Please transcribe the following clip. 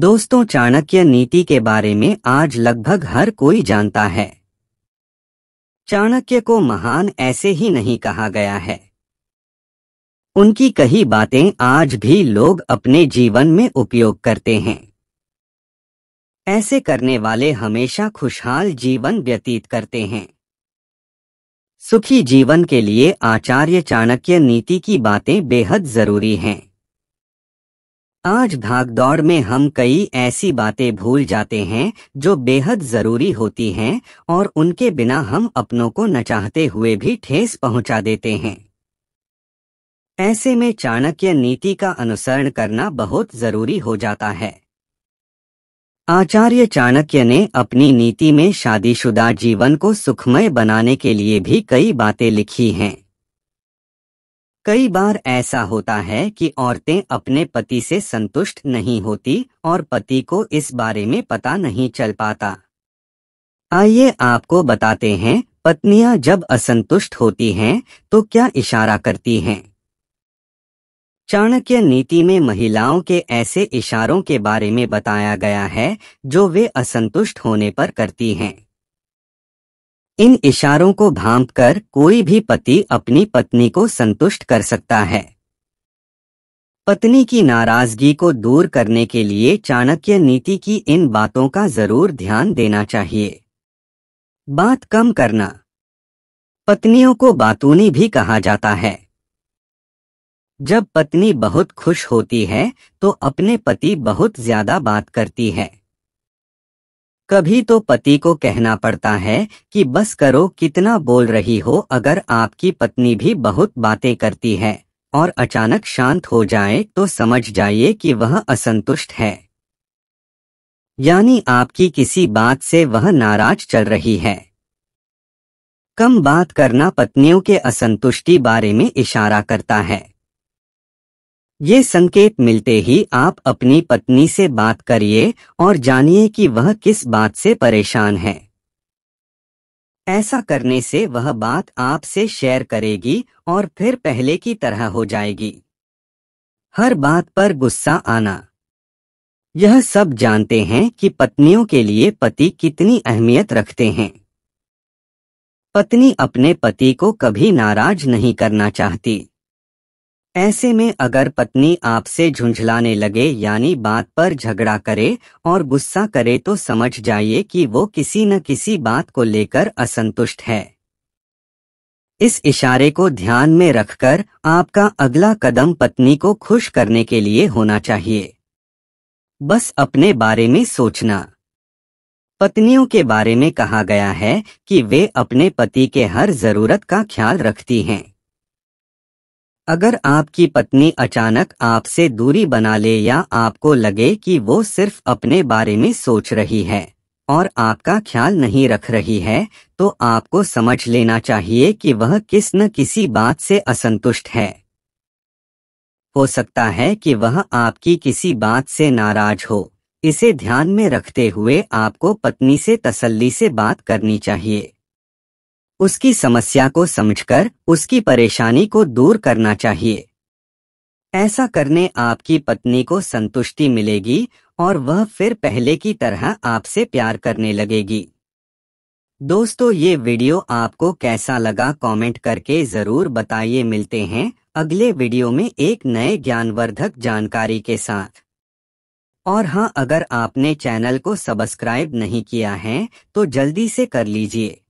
दोस्तों चाणक्य नीति के बारे में आज लगभग हर कोई जानता है चाणक्य को महान ऐसे ही नहीं कहा गया है उनकी कही बातें आज भी लोग अपने जीवन में उपयोग करते हैं ऐसे करने वाले हमेशा खुशहाल जीवन व्यतीत करते हैं सुखी जीवन के लिए आचार्य चाणक्य नीति की बातें बेहद जरूरी हैं आज भागदौड़ में हम कई ऐसी बातें भूल जाते हैं जो बेहद जरूरी होती हैं और उनके बिना हम अपनों को नचाहते हुए भी ठेस पहुंचा देते हैं ऐसे में चाणक्य नीति का अनुसरण करना बहुत जरूरी हो जाता है आचार्य चाणक्य ने अपनी नीति में शादीशुदा जीवन को सुखमय बनाने के लिए भी कई बातें लिखी हैं कई बार ऐसा होता है कि औरतें अपने पति से संतुष्ट नहीं होती और पति को इस बारे में पता नहीं चल पाता आइए आपको बताते हैं पत्नियां जब असंतुष्ट होती हैं तो क्या इशारा करती हैं चाणक्य नीति में महिलाओं के ऐसे इशारों के बारे में बताया गया है जो वे असंतुष्ट होने पर करती हैं इन इशारों को भांप कर कोई भी पति अपनी पत्नी को संतुष्ट कर सकता है पत्नी की नाराजगी को दूर करने के लिए चाणक्य नीति की इन बातों का जरूर ध्यान देना चाहिए बात कम करना पत्नियों को बातूनी भी कहा जाता है जब पत्नी बहुत खुश होती है तो अपने पति बहुत ज्यादा बात करती है कभी तो पति को कहना पड़ता है कि बस करो कितना बोल रही हो अगर आपकी पत्नी भी बहुत बातें करती है और अचानक शांत हो जाए तो समझ जाइए कि वह असंतुष्ट है यानी आपकी किसी बात से वह नाराज चल रही है कम बात करना पत्नियों के असंतुष्टि बारे में इशारा करता है ये संकेत मिलते ही आप अपनी पत्नी से बात करिए और जानिए कि वह किस बात से परेशान है ऐसा करने से वह बात आपसे शेयर करेगी और फिर पहले की तरह हो जाएगी हर बात पर गुस्सा आना यह सब जानते हैं कि पत्नियों के लिए पति कितनी अहमियत रखते हैं पत्नी अपने पति को कभी नाराज नहीं करना चाहती ऐसे में अगर पत्नी आपसे झुंझलाने लगे यानी बात पर झगड़ा करे और गुस्सा करे तो समझ जाइए कि वो किसी न किसी बात को लेकर असंतुष्ट है इस इशारे को ध्यान में रखकर आपका अगला कदम पत्नी को खुश करने के लिए होना चाहिए बस अपने बारे में सोचना पत्नियों के बारे में कहा गया है कि वे अपने पति के हर जरूरत का ख्याल रखती हैं अगर आपकी पत्नी अचानक आपसे दूरी बना ले या आपको लगे कि वो सिर्फ अपने बारे में सोच रही है और आपका ख्याल नहीं रख रही है तो आपको समझ लेना चाहिए कि वह किस न किसी बात से असंतुष्ट है हो सकता है कि वह आपकी किसी बात से नाराज हो इसे ध्यान में रखते हुए आपको पत्नी से तसल्ली से बात करनी चाहिए उसकी समस्या को समझकर उसकी परेशानी को दूर करना चाहिए ऐसा करने आपकी पत्नी को संतुष्टि मिलेगी और वह फिर पहले की तरह आपसे प्यार करने लगेगी दोस्तों ये वीडियो आपको कैसा लगा कमेंट करके जरूर बताइए मिलते हैं अगले वीडियो में एक नए ज्ञानवर्धक जानकारी के साथ और हाँ अगर आपने चैनल को सब्सक्राइब नहीं किया है तो जल्दी से कर लीजिए